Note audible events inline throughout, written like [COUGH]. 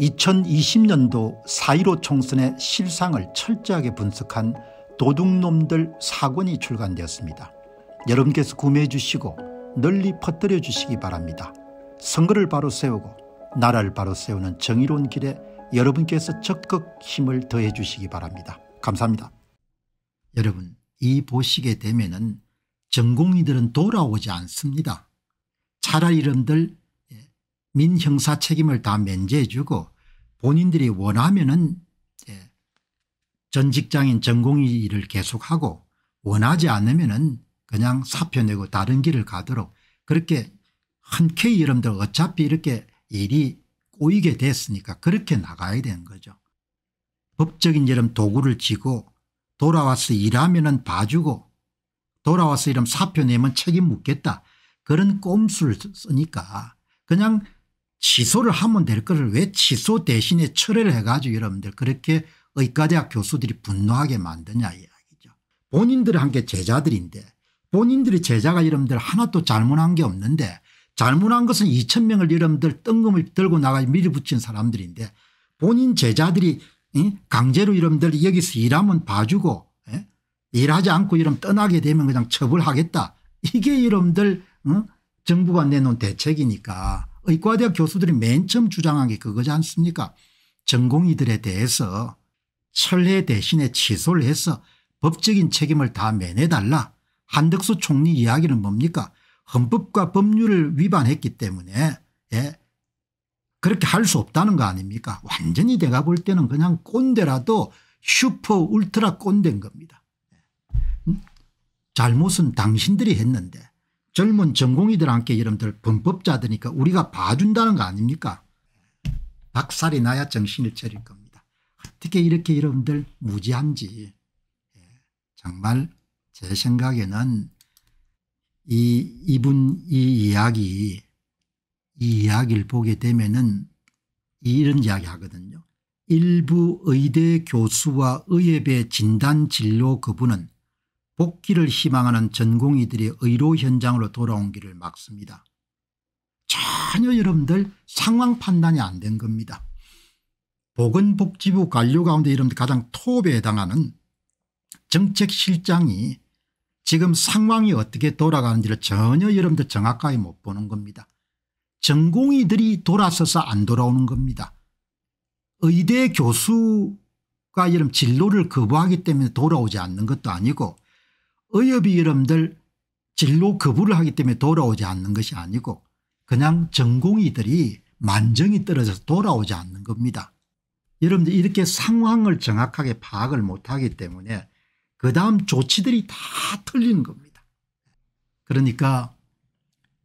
2020년도 4.15 총선의 실상을 철저하게 분석한 도둑놈들 사권이 출간되었습니다. 여러분께서 구매해 주시고 널리 퍼뜨려 주시기 바랍니다. 선거를 바로 세우고 나라를 바로 세우는 정의로운 길에 여러분께서 적극 힘을 더해 주시기 바랍니다. 감사합니다. 여러분 이 보시게 되면 은 전공의들은 돌아오지 않습니다. 차라 이름들 민형사 책임을 다 면제해주고 본인들이 원하면은 전 직장인 전공의 일을 계속하고 원하지 않으면은 그냥 사표 내고 다른 길을 가도록 그렇게 흔쾌히 여러분들 어차피 이렇게 일이 꼬이게 됐으니까 그렇게 나가야 되는 거죠. 법적인 여름 도구를 쥐고 돌아와서 일하면 은 봐주고 돌아와서 이름 사표 내면 책임 묻겠다. 그런 꼼수를 쓰니까 그냥 취소를 하면 될 것을 왜 취소 대신에 철회를 해가지고 여러분들 그렇게 의과대학 교수들이 분노하게 만드냐 이야기죠. 본인들이 한게 제자들인데 본인들이 제자가 여러분들 하나도 잘못한 게 없는데 잘못한 것은 2천 명을 여러분들 뜬금을 들고 나가 밀어붙인 사람들인데 본인 제자들이 강제로 여러분들 여기서 일하면 봐주고 예? 일하지 않고 이러면 떠나게 되면 그냥 처벌하겠다. 이게 여러분들 정부가 내놓은 대책이니까 의과대학 교수들이 맨 처음 주장한 게 그거지 않습니까 전공의들에 대해서 철회 대신에 취소를 해서 법적인 책임을 다매해달라 한덕수 총리 이야기는 뭡니까 헌법과 법률을 위반했기 때문에 예. 그렇게 할 수 없다는 거 아닙니까 완전히 내가 볼 때는 그냥 꼰대라도 슈퍼 울트라 꼰대인 겁니다. 음? 잘못은 당신들이 했는데 젊은 전공이들 함께 여러분들 범법자들니까 우리가 봐준다는 거 아닙니까 박살이 나야 정신을 차릴 겁니다. 어떻게 이렇게 여러분들 무지한지 예. 정말 제 생각에는 이 이분 이 이야기 이 이야기를 보게 되면은 이런 이야기 하거든요. 일부 의대 교수와 의협의 진단 진료 그분은 복귀를 희망하는 전공의들이 의료 현장으로 돌아온 길을 막습니다. 전혀 여러분들 상황 판단이 안 된 겁니다. 보건복지부 관료 가운데 여러분들 가장 톱에 해당하는 정책실장이 지금 상황이 어떻게 돌아가는지를 전혀 여러분들 정확하게 못 보는 겁니다. 전공의들이 돌아서서 안 돌아오는 겁니다. 의대 교수가 여러 진로를 거부하기 때문에 돌아오지 않는 것도 아니고 의협이 여러분들 진로 거부를 하기 때문에 돌아오지 않는 것이 아니고 그냥 전공의들이 만정이 떨어져서 돌아오지 않는 겁니다. 여러분들 이렇게 상황을 정확하게 파악을 못하기 때문에 그 다음 조치들이 다 틀리는 겁니다. 그러니까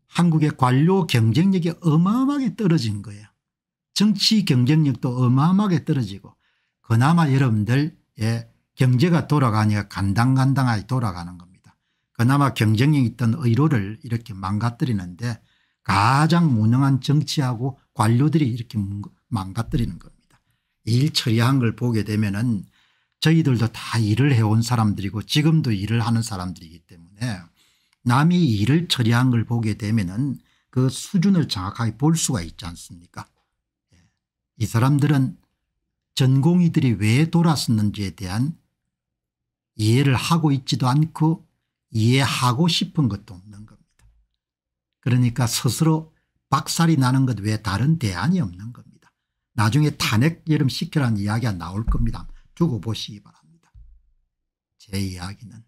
한국의 관료 경쟁력이 어마어마하게 떨어진 거예요. 정치 경쟁력도 어마어마하게 떨어지고 그나마 여러분들 예, 경제가 돌아가니까 간당간당하게 돌아가는 겁니다. 그나마 경쟁에 있던 의료를 이렇게 망가뜨리는데 가장 무능한 정치하고 관료들이 이렇게 망가뜨리는 겁니다. 일 처리한 걸 보게 되면 은 저희들도 다 일을 해온 사람들이고 지금도 일을 하는 사람들이기 때문에 남이 일을 처리한 걸 보게 되면 은그 수준을 정확하게 볼 수가 있지 않습니까 예. 이 사람들은 전공의들이 왜 돌아섰는지에 대한 이해를 하고 있지도 않고 이해하고 싶은 것도 없는 겁니다. 그러니까 스스로 박살이 나는 것 외에 다른 대안이 없는 겁니다. 나중에 탄핵 여름 시켜라는 이야기가 나올 겁니다. 두고 보시기 바랍니다. 제 이야기는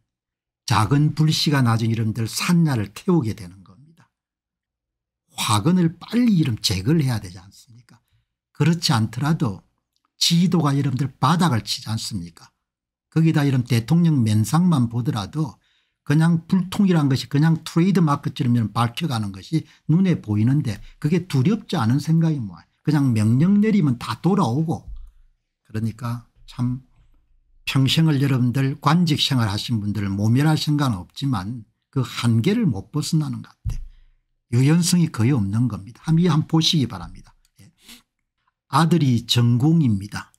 작은 불씨가 나중 이름들 산야를 태우게 되는 겁니다. 화근을 빨리 이름 제거를 해야 되지 않습니까 그렇지 않더라도 지도가 여러분들 바닥을 치지 않습니까 거기다 이런 대통령 면상만 보더라도 그냥 불통이란 것이 그냥 트레이드마크처럼 이런 밝혀가는 것이 눈에 보이는데 그게 두렵지 않은 생각이 뭐야. 그냥 명령 내리면 다 돌아오고 그러니까 참 평생을 여러분들 관직 생활 하신 분들을 모멸할 생각은 없지만 그 한계를 못 벗어나는 것 같아. 유연성이 거의 없는 겁니다. 한번 한 보시기 바랍니다. 예. 아들이 전공입니다.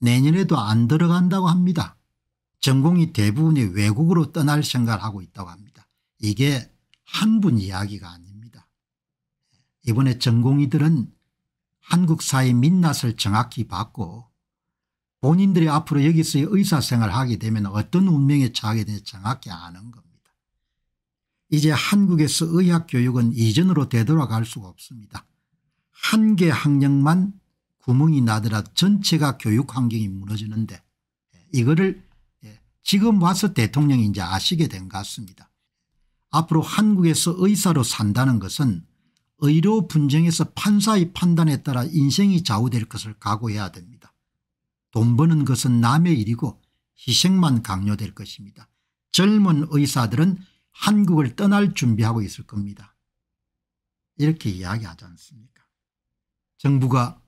내년에도 안 들어간다고 합니다. 전공이 대부분이 외국으로 떠날 생각을 하고 있다고 합니다. 이게 한 분 이야기가 아닙니다. 이번에 전공이들은 한국 사회 민낯을 정확히 봤고 본인들이 앞으로 여기서의 의사생활을 하게 되면 어떤 운명에 처하게 될지 정확히 아는 겁니다. 이제 한국에서 의학교육은 이전으로 되돌아갈 수가 없습니다. 한 개학력만 구멍이 나더라도 전체가 교육 환경이 무너지는데 이거를 지금 와서 대통령이지 아시게 된 것 같습니다. 앞으로 한국에서 의사로 산다는 것은 의료 분쟁에서 판사의 판단에 따라 인생이 좌우될 것을 각오해야 됩니다. 돈 버는 것은 남의 일이고 희생만 강요될 것입니다. 젊은 의사들은 한국을 떠날 준비하고 있을 겁니다. 이렇게 이야기하지 않습니까 정부가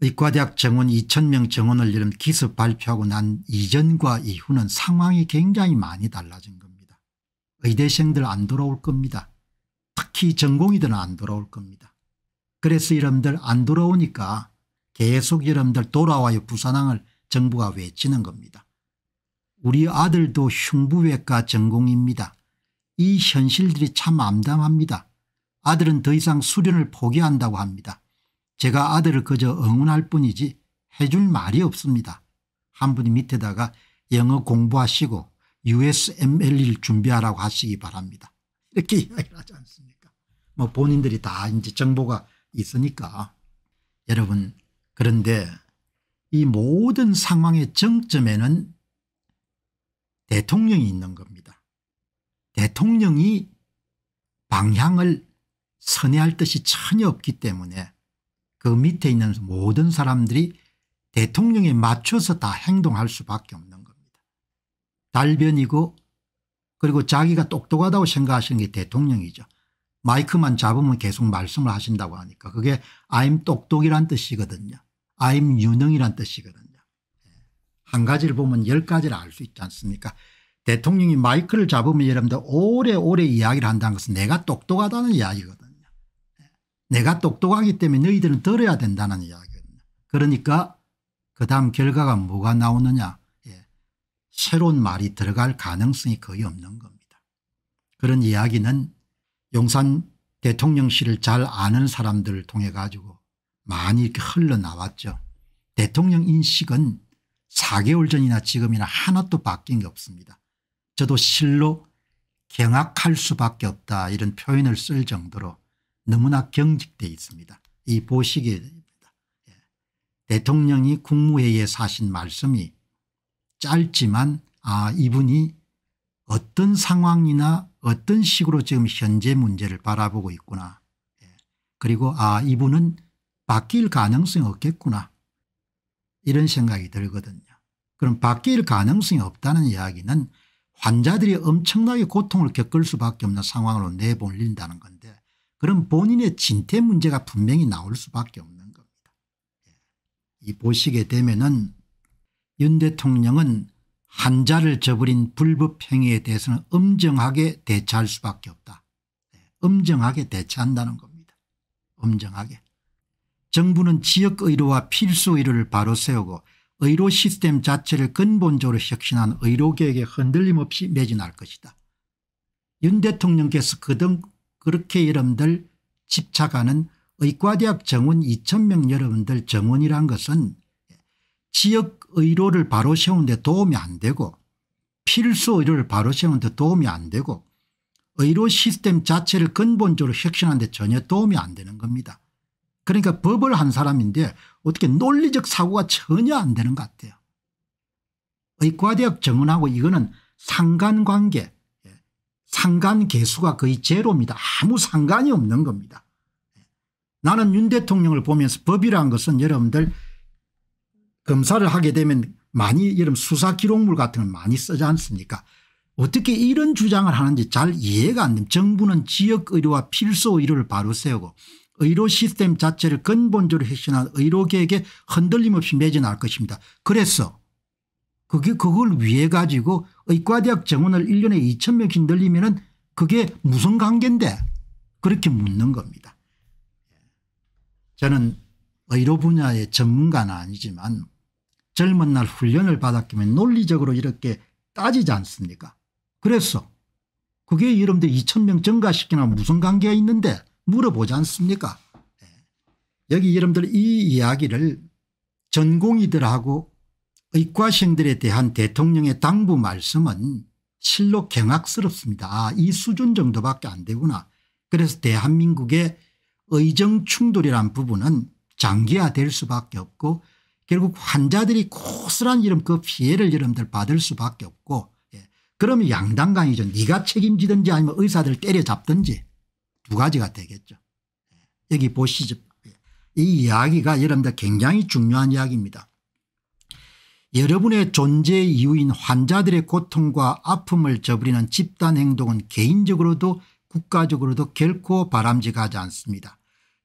의과대학 정원 2000명 정원을 이름 기습 발표하고 난 이전과 이후는 상황이 굉장히 많이 달라진 겁니다. 의대생들 안 돌아올 겁니다. 특히 전공이들은 안 돌아올 겁니다. 그래서 여러분들 안 돌아오니까 계속 여러분들 돌아와요 부산항을 정부가 외치는 겁니다. 우리 아들도 흉부외과 전공입니다. 이 현실들이 참 암담합니다. 아들은 더 이상 수련을 포기한다고 합니다. 제가 아들을 그저 응원할 뿐이지 해줄 말이 없습니다. 한 분이 밑에다가 영어 공부하시고 USML을 준비하라고 하시기 바랍니다. 이렇게 이야기를 하지 않습니까 뭐 본인들이 다 이제 정보가 있으니까 여러분 그런데 이 모든 상황의 정점에는 대통령이 있는 겁니다. 대통령이 방향을 선회할 뜻이 전혀 없기 때문에 그 밑에 있는 모든 사람들이 대통령에 맞춰서 다 행동할 수밖에 없는 겁니다. 달변이고 그리고 자기가 똑똑하다고 생각하시는 게 대통령이죠. 마이크만 잡으면 계속 말씀을 하신다고 하니까 그게 I'm 똑똑이란 뜻이거든요. I'm 유능이란 뜻이거든요. 예. 한 가지를 보면 열 가지를 알 수 있지 않습니까 대통령이 마이크를 잡으면 여러분들 오래오래 이야기를 한다는 것은 내가 똑똑하다는 이야기거든요. 내가 똑똑하기 때문에 너희들은 들어야 된다는 이야기거든요. 그러니까 그 다음 결과가 뭐가 나오느냐 예. 새로운 말이 들어갈 가능성이 거의 없는 겁니다. 그런 이야기는 용산 대통령실을 잘 아는 사람들을 통해 가지고 많이 이렇게 흘러나왔죠. 대통령 인식은 4개월 전이나 지금이나 하나도 바뀐 게 없습니다. 저도 실로 경악할 수밖에 없다 이런 표현을 쓸 정도로 너무나 경직돼 있습니다. 이 보시게 됩니다. 예. 대통령이 국무회의에 사신 말씀이 짧지만 아 이분이 어떤 상황이나 어떤 식으로 지금 현재 문제를 바라보고 있구나. 예. 그리고 아 이분은 바뀔 가능성이 없겠구나. 이런 생각이 들거든요. 그럼 바뀔 가능성이 없다는 이야기는 환자들이 엄청나게 고통을 겪을 수밖에 없는 상황으로 내몰린다는 겁니다. 그럼 본인의 진퇴 문제가 분명히 나올 수밖에 없는 겁니다. 예. 이 보시게 되면은 윤 대통령은 한자를 저버린 불법행위에 대해서는 엄정하게 대처할 수밖에 없다. 예. 엄정하게 대처한다는 겁니다. 엄정하게. 정부는 지역 의료와 필수 의료를 바로 세우고 의료 시스템 자체를 근본적으로 혁신한 의료계획에 흔들림 없이 매진할 것이다. 윤 대통령께서 그동, 그렇게 여러분들 집착하는 의과대학 정원 2천명 여러분들 정원이란 것은 지역의료를 바로 세우는데 도움이 안 되고 필수의료를 바로 세우는데 도움이 안 되고 의료 시스템 자체를 근본적으로 혁신하는데 전혀 도움이 안 되는 겁니다. 그러니까 법을 한 사람인데 어떻게 논리적 사고가 전혀 안 되는 것 같아요. 의과대학 정원하고 이거는 상관관계 상관 개수가 거의 제로입니다. 아무 상관이 없는 겁니다. 나는 윤 대통령을 보면서 법이라는 것은 여러분들 검사를 하게 되면 많이 여러분 수사 기록물 같은 걸 많이 쓰지 않습니까 어떻게 이런 주장을 하는지 잘 이해가 안 됩니다. 정부는 지역의료와 필수의료를 바로 세우고 의료 시스템 자체를 근본적으로 혁신한 의료계에게 흔들림 없이 매진할 것입니다. 그래서 그게 그걸 위해 가지고 의과대학 정원을 1년에 2천 명흔들리면 그게 무슨 관계인데 그렇게 묻는 겁니다. 저는 의료 분야의 전문가는 아니지만 젊은 날 훈련을 받았기면 논리적으로 이렇게 따지지 않습니까 그래서 그게 여러분들 2천 명 증가시키나 무슨 관계가 있는데 물어보지 않습니까 예. 여기 여러분들 이 이야기를 전공이들하고 의과생들에 대한 대통령의 당부 말씀은 실로 경악스럽습니다. 아, 이 수준 정도밖에 안 되구나. 그래서 대한민국의 의정 충돌이란 부분은 장기화될 수밖에 없고 결국 환자들이 고스란 이름 그 피해를 여러분들 받을 수밖에 없고 예. 그러면 양당 강이죠. 네가 책임지든지 아니면 의사들 때려잡든지 두 가지가 되겠죠. 예. 여기 보시죠. 예. 이 이야기가 여러분들 굉장히 중요한 이야기입니다. 여러분의 존재 이유인 환자들의 고통과 아픔을 저버리는 집단행동은 개인적으로도 국가적으로도 결코 바람직하지 않습니다.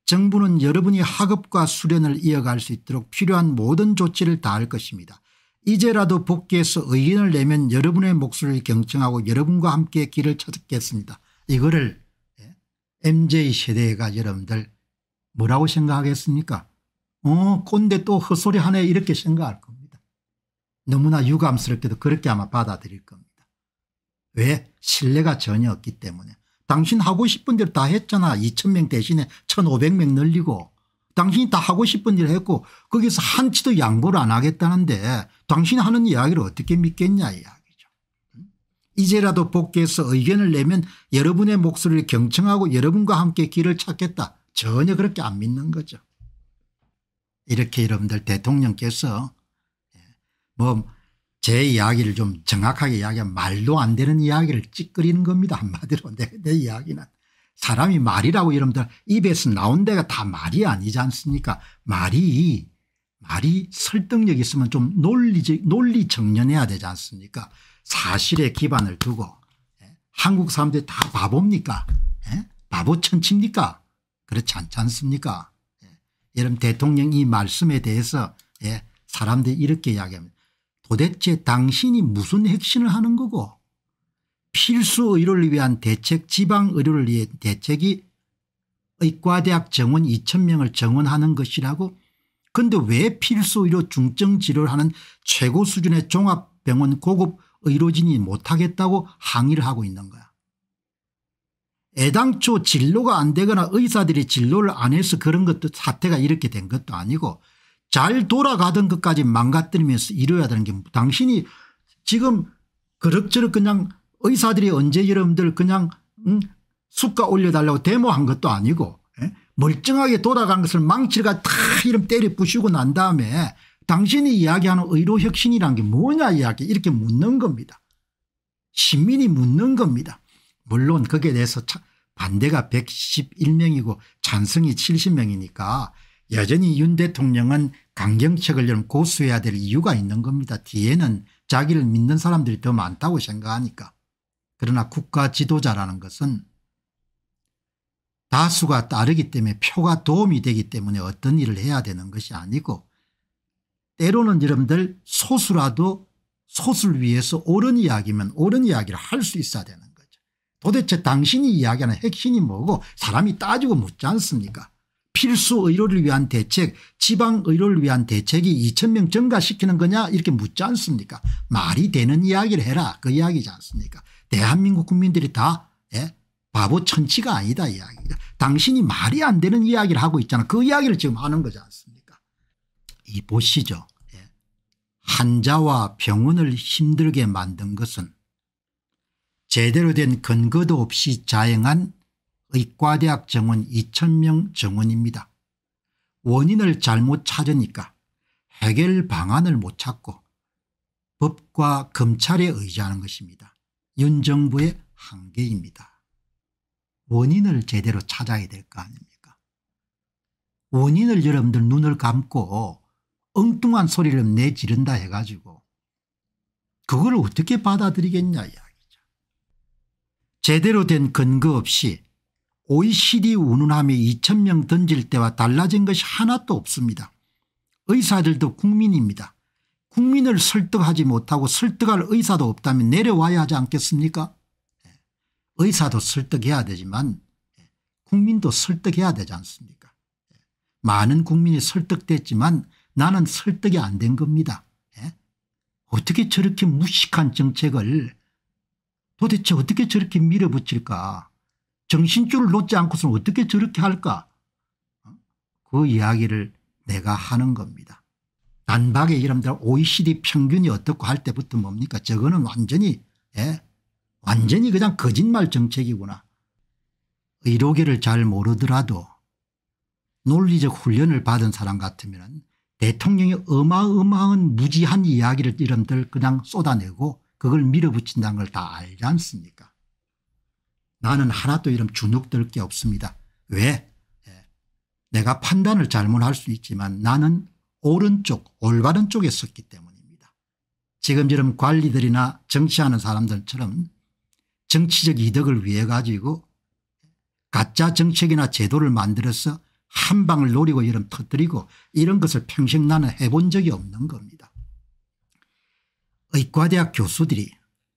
정부는 여러분이 학업과 수련을 이어갈 수 있도록 필요한 모든 조치를 다할 것입니다. 이제라도 복귀해서 의견을 내면 여러분의 목소리를 경청하고 여러분과 함께 길을 찾겠습니다. 이거를 예, m j 세대가 여러분들 뭐라고 생각하겠습니까 어 꼰대 또 헛소리하네 이렇게 생각할 겁니다. 너무나 유감스럽게도 그렇게 아마 받아들일 겁니다. 왜? 신뢰가 전혀 없기 때문에. 당신 하고 싶은 대로 다 했잖아. 2,000명 대신에 1,500명 늘리고. 당신이 다 하고 싶은 일을 했고 거기서 한치도 양보를 안 하겠다는데 당신이 하는 이야기를 어떻게 믿겠냐 이야기죠. 이제라도 복귀해서 의견을 내면 여러분의 목소리를 경청하고 여러분과 함께 길을 찾겠다. 전혀 그렇게 안 믿는 거죠. 이렇게 여러분들 대통령께서 뭐제 이야기를 좀 정확하게 이야기하면 말도 안 되는 이야기를 찌끄리는 겁니다. 한마디로 [LAUGHS] 내, 내 이야기는. 사람이 말이라고 여러분들 입에서 나온 데가 다 말이 아니지 않습니까 말이 말이 설득력 있으면 좀논리 논리 정연해야 되지 않습니까 사실에 기반을 두고 예? 한국 사람들이 다 바보입니까 에? 예? 바보 천치입니까 그렇지 않지 않습니까 예. 여러분 대통령 이 말씀에 대해서 예. 사람들이 이렇게 이야기합니다 도대체 당신이 무슨 핵심을 하는 거고 필수 의료를 위한 대책 지방 의료를 위한 대책이 의과대학 정원 2 0 0 0명을 정원하는 것이라고 그런데 왜 필수 의료 중증 치료를 하는 최고 수준의 종합병원 고급 의료진이 못하겠다고 항의를 하고 있는 거야. 애당초 진로가 안 되거나 의사들이 진로를 안 해서 그런 것도 사태가 이렇게 된 것도 아니고 잘 돌아가던 것까지 망가뜨리면서 이뤄야 되는 게 당신이 지금 그럭저럭 그냥 의사들이 언제 여러분들 그냥 음, 숙가 올려달라고 데모한 것도 아니고 에? 예? 멀쩡하게 돌아간 것을 망치가 다 이름 때려 부시고 난 다음에 당신이 이야기하는 의료혁신이란 게 뭐냐 이야기 이렇게 묻는 겁니다. 시민이 묻는 겁니다. 물론 거기에 대해서 반대가 111명이고 찬성이 70명이니까 여전히 윤 대통령은 강경책을 고수해야 될 이유가 있는 겁니다. 뒤에는 자기를 믿는 사람들이 더 많다고 생각하니까. 그러나 국가 지도자라는 것은 다수가 따르기 때문에 표가 도움이 되기 때문에 어떤 일을 해야 되는 것이 아니고 때로는 여러분들 소수라도 소수를 위해서 옳은 이야기면 옳은 이야기를 할 수 있어야 되는 거죠. 도대체 당신이 이야기하는 핵심이 뭐고 사람이 따지고 묻지 않습니까 필수 의료를 위한 대책 지방 의료를 위한 대책이 2 0 0 0명 증가시키는 거냐 이렇게 묻지 않습니까 말이 되는 이야기를 해라 그 이야기지 않습니까 대한민국 국민들이 다 예? 바보 천치가 아니다 이야기입니다. 당신이 말이 안 되는 이야기를 하고 있잖아. 그 이야기를 지금 하는 거지 않습니까 이 보시죠. 예. 환자와 병원을 힘들게 만든 것은 제대로 된 근거도 없이 자행한 의과대학 정원 2천명 정원입니다. 원인을 잘못 찾으니까 해결 방안을 못 찾고 법과 검찰에 의지하는 것입니다. 윤 정부의 한계입니다. 원인을 제대로 찾아야 될 거 아닙니까 원인을 여러분들 눈을 감고 엉뚱한 소리를 내지른다 해가지고 그걸 어떻게 받아들이겠냐 이야기죠. 제대로 된 근거 없이 OECD 운운함에 2천명 던질 때와 달라진 것이 하나도 없습니다. 의사들도 국민입니다. 국민을 설득하지 못하고 설득할 의사도 없다면 내려와야 하지 않겠습니까? 예. 의사도 설득해야 되지만 예. 국민도 설득해야 되지 않습니까? 예. 많은 국민이 설득됐지만 나는 설득이 안 된 겁니다. 어떻게 저렇게 무식한 정책을 도대체 어떻게 저렇게 밀어붙일까 정신줄을 놓지 않고서는 어떻게 저렇게 할까 그 이야기를 내가 하는 겁니다. 단박에 이름들 OECD 평균이 어떻고 할 때부터 뭡니까 저거는 완전히 예? 완전히 그냥 거짓말 정책이구나. 의료계를 잘 모르더라도 논리적 훈련을 받은 사람 같으면 대통령의 어마어마한 무지한 이야기를 이름들 그냥 쏟아내고 그걸 밀어붙인다는 걸 다 알지 않습니까 나는 하나도 이름 주눅들 게 없습니다. 왜? 예. 내가 판단을 잘못할 수 있지만 나는 오른쪽 올바른 쪽에 섰기 때문입니다. 지금처럼 관리들이나 정치하는 사람들처럼 정치적 이득을 위해 가지고 가짜 정책이나 제도를 만들어서 한 방을 노리고 이름 터뜨리고 이런 것을 평생 나는 해본 적이 없는 겁니다. 의과대학 교수들이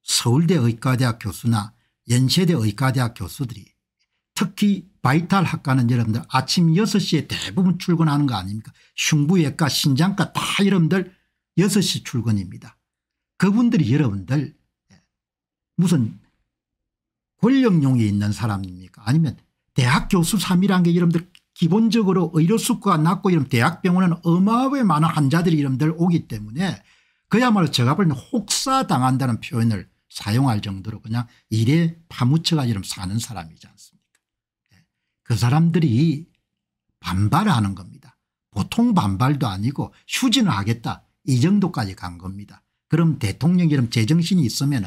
서울대 의과대학 교수나 연세대 의과대학 교수들이 특히 바이탈학과는 여러분들 아침 6시에 대부분 출근하는 거 아닙니까 흉부외과 신장과 다 여러분들 6시 출근입니다. 그분들이 여러분들 예, 무슨 권력용이 있는 사람입니까 아니면 대학 교수 3이라는 게 여러분들 기본적으로 의료 수과 낮고 이런 대학병원은 어마어마하게 많은 환자들이 여러분들 오기 때문에 그야말로 제가 볼 때는 혹사당한다는 표현을 사용할 정도로 그냥 일에 파묻혀가지고 사는 사람이지 않습니까 예. 그 사람들이 반발하는 겁니다. 보통 반발도 아니고 휴진을 하겠다 이 정도까지 간 겁니다. 그럼 대통령이름 제정신이 있으면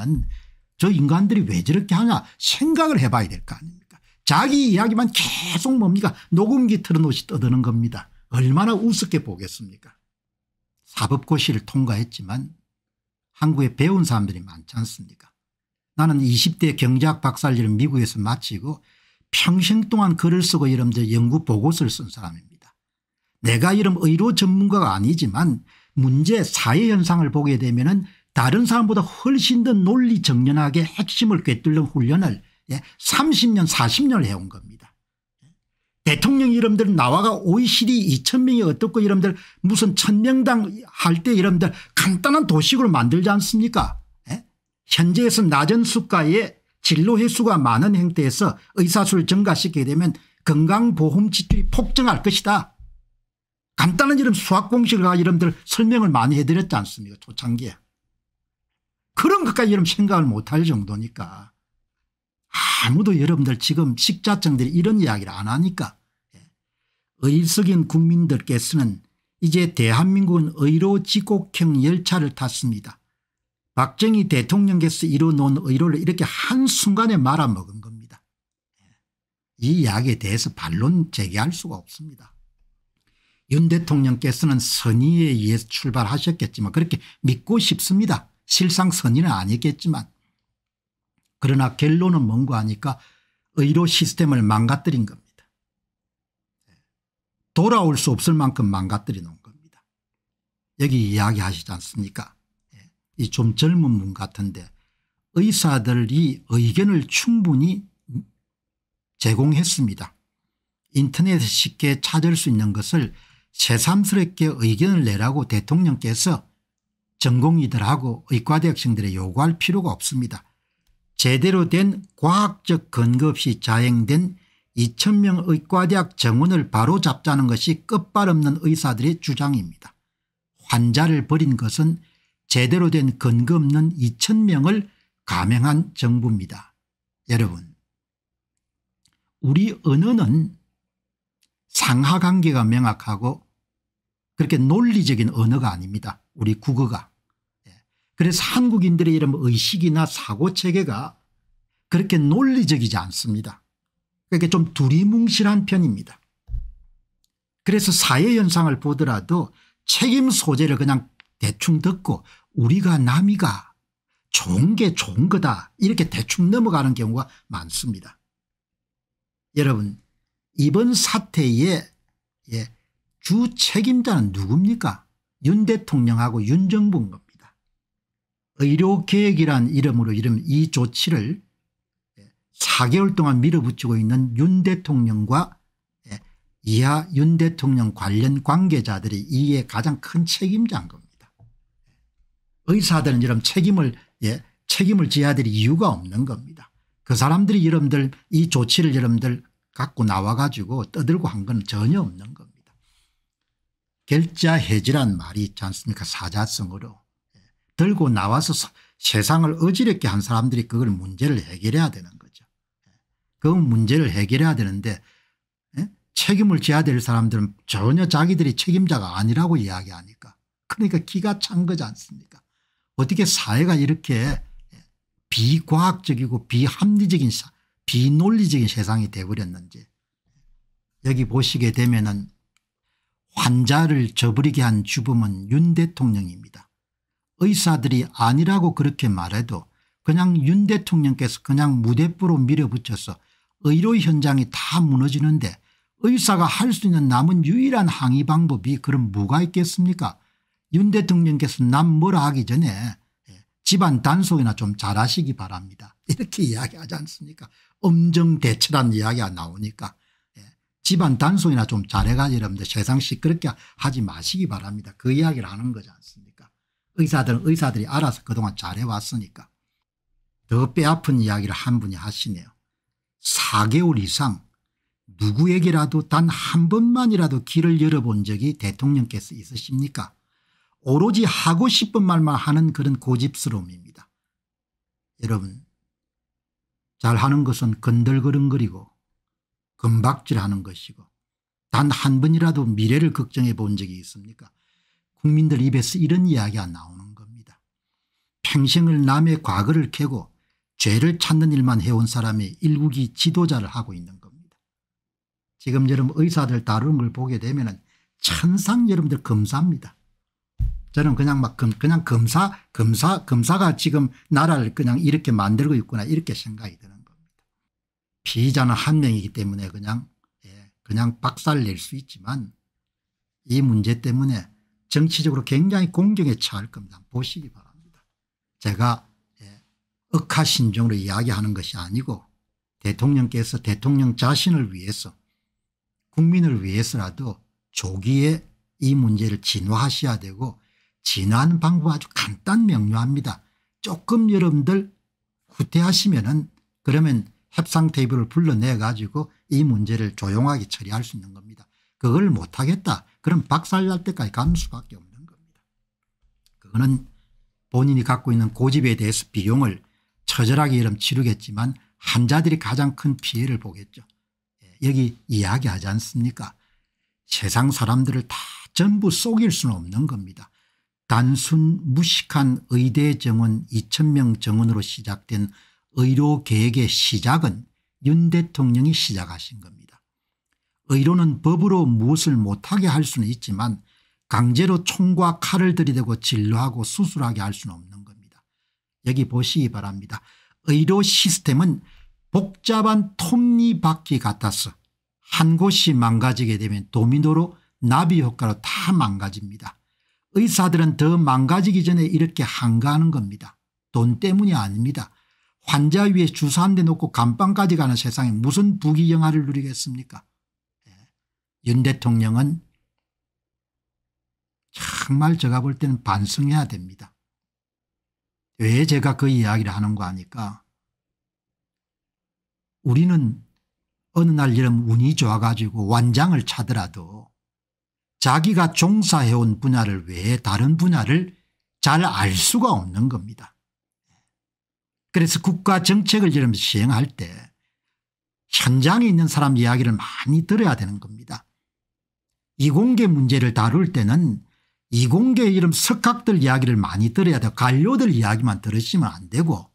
은저 인간들이 왜 저렇게 하냐 생각을 해봐야 될 거 아닙니까 자기 이야기만 계속 뭡니까 녹음기 틀어놓이 떠드는 겁니다. 얼마나 우습게 보겠습니까 사법고시를 통과했지만 한국에 배운 사람들이 많지 않습니까 나는 20대 경제학 박사을 미국에서 마치고 평생 동안 글을 쓰고 여러분들 연구 보고서를 쓴 사람입니다. 내가 이런 의료 전문가가 아니지만 문제 사회 현상을 보게 되면 은 다른 사람보다 훨씬 더 논리 정연하게 핵심을 꿰뚫는 훈련을 30년 예, 40년을 해온 겁니다. 대통령 이름들 나와가 OECD 2000명이 어떻고 이름들 무슨 1000명당 할 때 이름들 간단한 도식으로 만들지 않습니까 에? 예? 현재에서 낮은 수가에 진로 횟수가 많은 행태에서 의사수를 증가시키게 되면 건강보험 지출이 폭증할 것이다. 간단한 이름 수학공식과 이름들 설명을 많이 해드렸지 않습니까 초창기에. 그런 것까지 이름 생각을 못할 정도니까 아무도 여러분들 지금 식자층들이 이런 이야기를 안 하니까 예. 의석인 국민들께서는 이제 대한민국은 의로 지곡형 열차를 탔습니다. 박정희 대통령께서 이뤄놓은 의로를 이렇게 한순간에 말아먹은 겁니다. 예. 이 이야기에 대해서 반론 제기할 수가 없습니다. 윤 대통령께서는 선의에 의해서 출발하셨겠지만 그렇게 믿고 싶습니다. 실상 선의는 아니겠지만 그러나 결론은 뭔가 하니까 의료 시스템을 망가뜨린 겁니다. 돌아올 수 없을 만큼 망가뜨려 놓은 겁니다. 여기 이야기하시지 않습니까 예. 이좀 젊은 분 같은데 의사들이 의견을 충분히 제공했습니다. 인터넷에 쉽게 찾을 수 있는 것을 새삼스럽게 의견을 내라고 대통령께서 전공의들하고 의과대학생들의 요구할 필요가 없습니다. 제대로 된 과학적 근거 없이 자행된 2천명 의과대학 정원을 바로잡자는 것이 끝발없는 의사들의 주장입니다. 환자를 버린 것은 제대로 된 근거 없는 2천명을 감행한 정부입니다. 여러분 우리 언어는 상하관계가 명확하고 그렇게 논리적인 언어가 아닙니다. 우리 국어가. 그래서 한국인들의 이런 뭐 의식이나 사고체계가 그렇게 논리적이지 않습니다. 그렇게좀 그러니까 두리뭉실한 편입니다. 그래서 사회현상을 보더라도 책임 소재를 그냥 대충 듣고 우리가 남이가 좋은 게 좋은 거다 이렇게 대충 넘어가는 경우가 많습니다. 여러분 이번 사태의 예, 주 책임자는 누굽니까 윤 대통령하고 윤 정부인 겁니다. 의료계획이란 이름으로 이름 이 조치를 4개월 동안 밀어붙이고 있는 윤 대통령과 예, 이하 윤 대통령 관련 관계자들이 이에 가장 큰 책임자인 겁니다. 의사들은 이런 책임을 예, 책임을 져야 될 이유가 없는 겁니다. 그 사람들이 여러분들 이 조치를 여러분들 갖고 나와 가지고 떠들고 한 건 전혀 없는 겁니다. 결자 해지란 말이 있지 않습니까 사자성으로 들고 나와서 세상을 어지럽게 한 사람들이 그걸 문제를 해결해야 되는 거죠. 그 문제를 해결해야 되는데 에? 예? 책임을 져야 될 사람들은 전혀 자기들이 책임자가 아니라고 이야기하니까 그러니까 기가 찬 거지 않습니까 어떻게 사회가 이렇게 예, 비과학적이고 비합리적인 비논리적인 세상이 돼버렸는지 여기 보시게 되면 은 환자를 저버리게 한 주범은 윤 대통령입니다. 의사들이 아니라고 그렇게 말해도 그냥 윤 대통령께서 그냥 무대포로 밀어붙여서 의료 현장이 다 무너지는데 의사가 할 수 있는 남은 유일한 항의 방법이 그럼 뭐가 있겠습니까 윤 대통령께서 남 뭐라 하기 전에 예, 집안 단속이나 좀 잘하시기 바랍니다. [LAUGHS] 이렇게 이야기하지 않습니까 엄정대처란 이야기가 나오니까 예, 집안 단속이나 좀 잘해가지고 여러분들 세상씩 그렇게 하지 마시기 바랍니다. 그 이야기를 하는 거지 않습니까 의사들은 의사들이 알아서 그동안 잘해왔으니까 더 뼈아픈 이야기를 한 분이 하시네요. 4개월 이상 누구에게라도 단 한 번만이라도 길을 열어본 적이 대통령께서 있으십니까? 오로지 하고 싶은 말만 하는 그런 고집스러움입니다. 여러분 잘하는 것은 건들거름거리고 금박질하는 것이고 단 한 번이라도 미래를 걱정해 본 적이 있습니까? 국민들 입에서 이런 이야기가 나오는 겁니다. 평생을 남의 과거를 캐고 죄를 찾는 일만 해온 사람이 일국이 지도자를 하고 있는 겁니다. 지금 여러분 의사들 다루는 걸 보게 되면 천상 여러분들 검사입니다. 저는 그냥 막 검, 그냥 검사 검사 검사가 지금 나라를 그냥 이렇게 만들고 있구나 이렇게 생각이 드는 겁니다. 피의자는 한 명이기 때문에 그냥 예, 그냥 박살 낼 수 있지만 이 문제 때문에 정치적으로 굉장히 공격에 처할 겁니다. 보시기 바랍니다. 제가 예, 억하신종으로 이야기하는 것이 아니고 대통령께서 대통령 자신을 위해서 국민을 위해서라도 조기에 이 문제를 진화하셔야 되고 진화하는 방법 아주 간단 명료합니다. 조금 여러분들 후퇴하시면 은 그러면 협상 테이블을 불러내 가지고 이 문제를 조용하게 처리할 수 있는 겁니다. 그걸 못하겠다. 그럼 박살날 때까지 가는 수밖에 없는 겁니다. 그거는 본인이 갖고 있는 고집에 대해서 비용을 처절하게 이름 치르겠지만 환자들이 가장 큰 피해를 보겠죠. 예, 여기 이야기하지 않습니까 세상 사람들을 다 전부 속일 수는 없는 겁니다. 단순 무식한 의대 정원 2천명 정원으로 시작된 의료계획의 시작은 윤 대통령이 시작하신 겁니다. 의료는 법으로 무엇을 못하게 할 수는 있지만 강제로 총과 칼을 들이대고 진료하고 수술하게 할 수는 없는 겁니다. 여기 보시기 바랍니다. 의료 시스템은 복잡한 톱니바퀴 같아서 한 곳이 망가지게 되면 도미노로 나비 효과로 다 망가집니다. 의사들은 더 망가지기 전에 이렇게 한가하는 겁니다. 돈 때문이 아닙니다. 환자 위에 주사 한 대 놓고 감방까지 가는 세상에 무슨 부귀영화를 누리겠습니까 윤 대통령은 정말 제가 볼 때는 반성해야 됩니다. 왜 제가 그 이야기를 하는 거 아니까 우리는 어느 날 이런 운이 좋아가지고 완장을 차더라도 자기가 종사해온 분야를 외에 다른 분야를 잘 알 수가 없는 겁니다. 그래서 국가 정책을 이러면서 시행할 때 현장에 있는 사람 이야기를 많이 들어야 되는 겁니다. 이공계 문제를 다룰 때는 이공계 이름 석학들 이야기를 많이 들어야 돼요. 관료들 이야기만 들으시면 안 되고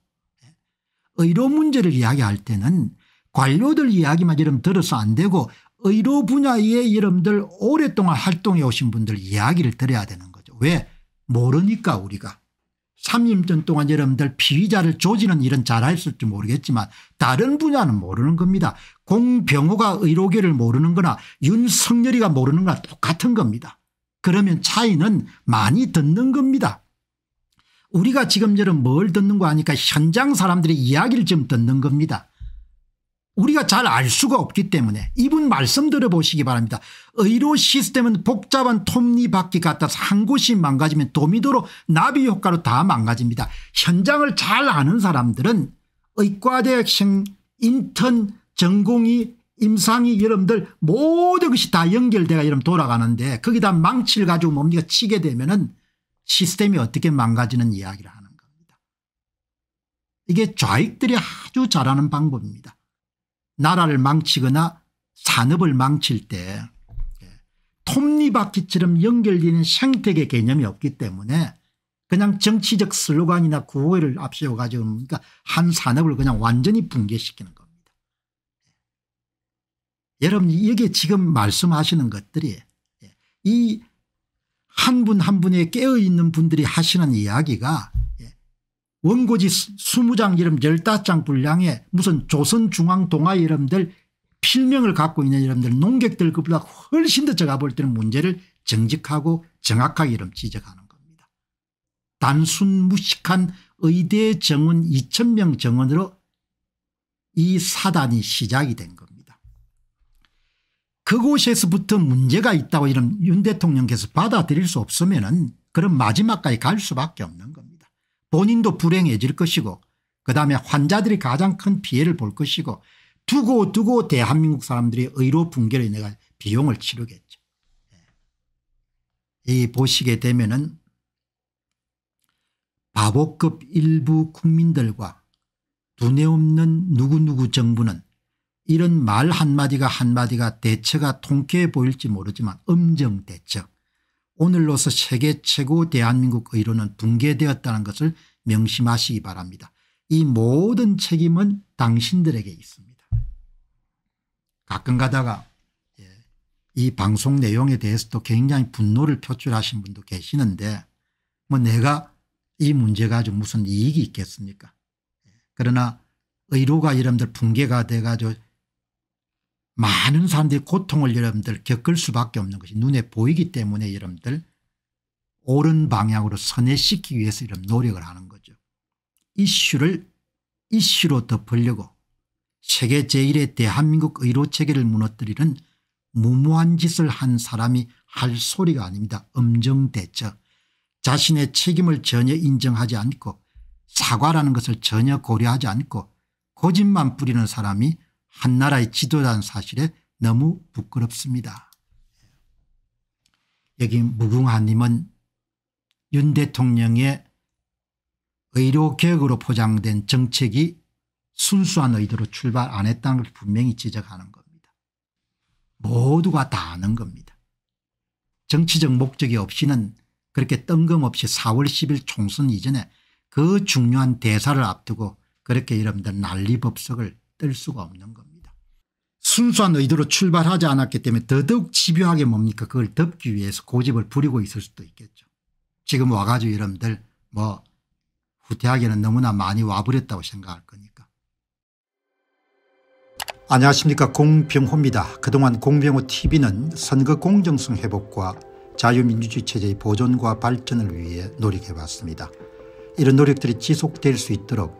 의료 문제를 이야기할 때는 관료들 이야기만 이름 들어서 안 되고 의료 분야의 이름들 오랫동안 활동해 오신 분들 이야기를 들어야 되는 거죠. 왜? 모르니까 우리가. 3년전 동안 여러분들 피의자를 조지는 일은 잘했을지 모르겠지만 다른 분야는 모르는 겁니다. 공병호가 의료계를 모르는 거나 윤석열이가 모르는 거나 똑같은 겁니다. 그러면 차이는 많이 듣는 겁니다. 우리가 지금 저런 뭘 듣는 거아니까 현장 사람들의 이야기를 좀 듣는 겁니다. 우리가 잘 알 수가 없기 때문에 이분 말씀 들어보시기 바랍니다. 의료 시스템은 복잡한 톱니바퀴 같아서 한 곳이 망가지면 도미도로 나비 효과로 다 망가집니다. 현장을 잘 아는 사람들은 의과대학생 인턴 전공이 임상이 여러분들 모든 것이 다 연결돼가 여러분 돌아가는데 거기다 망치를 가지고 뭡니까 치게 되면은 시스템이 어떻게 망가지는 이야기를 하는 겁니다. 이게 좌익들이 아주 잘하는 방법입니다. 나라를 망치거나 산업을 망칠 때 예, 톱니바퀴처럼 연결되는 생태계 개념이 없기 때문에 그냥 정치적 슬로건이나 구호를 앞세워 가지고 그러니까 한 산업을 그냥 완전히 붕괴시키는 겁니다. 여러분이 여기 지금 말씀하시는 것들이 이 한 분한 한 분에 깨어있는 분들이 하시는 이야기가 원고지 20장 이름 15장 분량에 무슨 조선중앙동아 이름들 필명을 갖고 있는 여러분들 농객들보다 훨씬 더 제가 볼 때는 문제를 정직하고 정확하게 이름 지적하는 겁니다. 단순 무식한 의대 정원 2천명 정원으로 이 사단이 시작이 된 겁니다. 그곳에서부터 문제가 있다고 이런 윤 대통령께서 받아들일 수 없으면 은 그런 마지막까지 갈 수밖에 없는 겁니다. 본인도 불행해질 것이고 그다음에 환자들이 가장 큰 피해를 볼 것이고 두고두고 대한민국 사람들이 의료 붕괴로 인해 비용을 치르겠죠. 예. 이 보시게 되면 은 바보급 일부 국민들과 두뇌 없는 누구누구 정부는 이런 말 한마디가 한마디가 대처가 통쾌해 보일지 모르지만 음정 대처 오늘로서 세계 최고 대한민국 의료는 붕괴되었다는 것을 명심하시기 바랍니다. 이 모든 책임은 당신들에게 있습니다. 가끔 가다가 예, 이 방송 내용에 대해서도 굉장히 분노를 표출하신 분도 계시는데 뭐 내가 이 문제 가 아주 무슨 이익이 있겠습니까 예, 그러나 의료가 여러분들 붕괴가 돼가지고 많은 사람들이 고통을 여러분들 겪을 수밖에 없는 것이 눈에 보이기 때문에 여러분들 옳은 방향으로 선회시키기 위해서 이런 노력을 하는 거죠. 이슈를 이슈로 덮으려고 세계 제1의 대한민국 의료체계를 무너뜨리는 무모한 짓을 한 사람이 할 소리가 아닙니다. 엄정대처. 자신의 책임을 전혀 인정하지 않고 사과라는 것을 전혀 고려하지 않고 고집만 뿌리는 사람이 한 나라의 지도라는 사실에 너무 부끄럽습니다. 여기 무궁화님은 윤 대통령의 의료개혁으로 포장된 정책이 순수한 의도로 출발 안 했다는 걸 분명히 지적하는 겁니다. 모두가 다 아는 겁니다. 정치적 목적이 없이는 그렇게 뜬금없이 4월 10일 총선 이전에 그 중요한 대사를 앞두고 그렇게 여러분들 난리법석을 뜰 수가 없는 겁니다. 순수한 의도로 출발하지 않았기 때문에 더더욱 집요하게 뭡니까 그걸 덮기 위해서 고집을 부리고 있을 수도 있겠죠. 지금 와가지고 여러분들 뭐 후퇴하기는 너무나 많이 와버렸다고 생각할 거니까. 안녕하십니까 공병호입니다. 그동안 공병호 tv는 선거 공정성 회복과 자유민주주의 체제의 보존과 발전을 위해 노력해왔습니다. 이런 노력들이 지속될 수 있도록